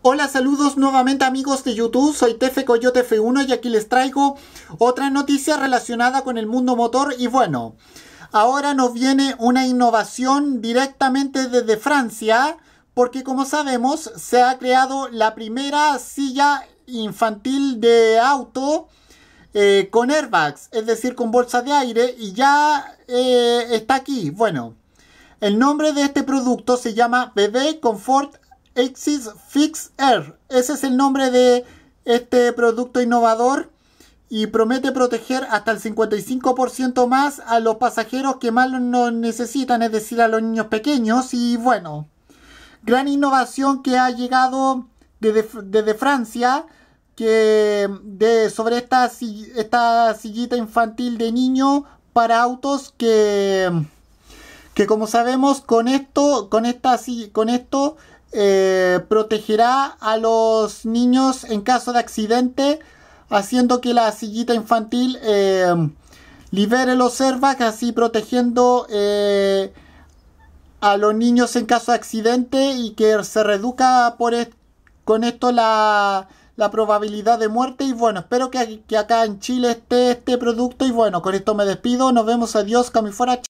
Hola, saludos nuevamente amigos de YouTube, soy Tefe Coyote F1 y aquí les traigo otra noticia relacionada con el mundo motor y bueno, ahora nos viene una innovación directamente desde Francia porque como sabemos se ha creado la primera silla infantil de auto eh, con airbags, es decir, con bolsa de aire y ya eh, está aquí, bueno. El nombre de este producto se llama Bebé Comfort Axis Fix Air. Ese es el nombre de este producto innovador y promete proteger hasta el 55% más a los pasajeros que más lo necesitan, es decir, a los niños pequeños. Y bueno, gran innovación que ha llegado desde, Francia que sobre esta, esta sillita infantil de niño para autos que que como sabemos con esto, con esta, con esto eh, protegerá a los niños en caso de accidente, haciendo que la sillita infantil eh, libere los airbags, así protegiendo eh, a los niños en caso de accidente y que se reduzca por con esto la, probabilidad de muerte. Y bueno, espero que, acá en Chile esté este producto. Y bueno, con esto me despido. Nos vemos. Adiós, fuera